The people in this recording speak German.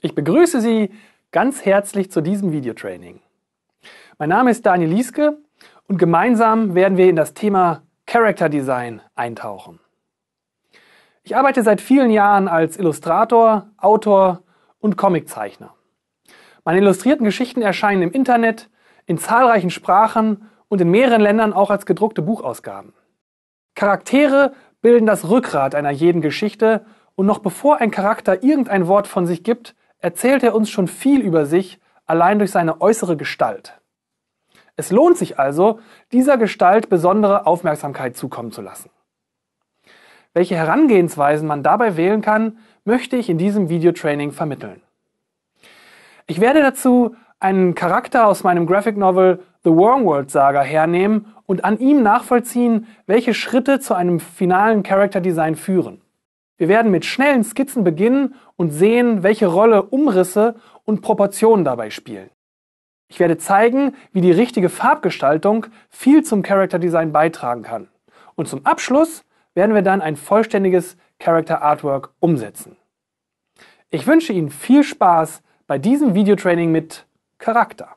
Ich begrüße Sie ganz herzlich zu diesem Videotraining. Mein Name ist Daniel Lieske und gemeinsam werden wir in das Thema Character Design eintauchen. Ich arbeite seit vielen Jahren als Illustrator, Autor und Comiczeichner. Meine illustrierten Geschichten erscheinen im Internet, in zahlreichen Sprachen und in mehreren Ländern auch als gedruckte Buchausgaben. Charaktere bilden das Rückgrat einer jeden Geschichte und noch bevor ein Charakter irgendein Wort von sich gibt, erzählt er uns schon viel über sich, allein durch seine äußere Gestalt. Es lohnt sich also, dieser Gestalt besondere Aufmerksamkeit zukommen zu lassen. Welche Herangehensweisen man dabei wählen kann, möchte ich in diesem Videotraining vermitteln. Ich werde dazu einen Charakter aus meinem Graphic Novel The Wormworld Saga hernehmen und an ihm nachvollziehen, welche Schritte zu einem finalen Character Design führen. Wir werden mit schnellen Skizzen beginnen und sehen, welche Rolle Umrisse und Proportionen dabei spielen. Ich werde zeigen, wie die richtige Farbgestaltung viel zum Character Design beitragen kann. Und zum Abschluss werden wir dann ein vollständiges Character Artwork umsetzen. Ich wünsche Ihnen viel Spaß bei diesem Videotraining mit Charakter.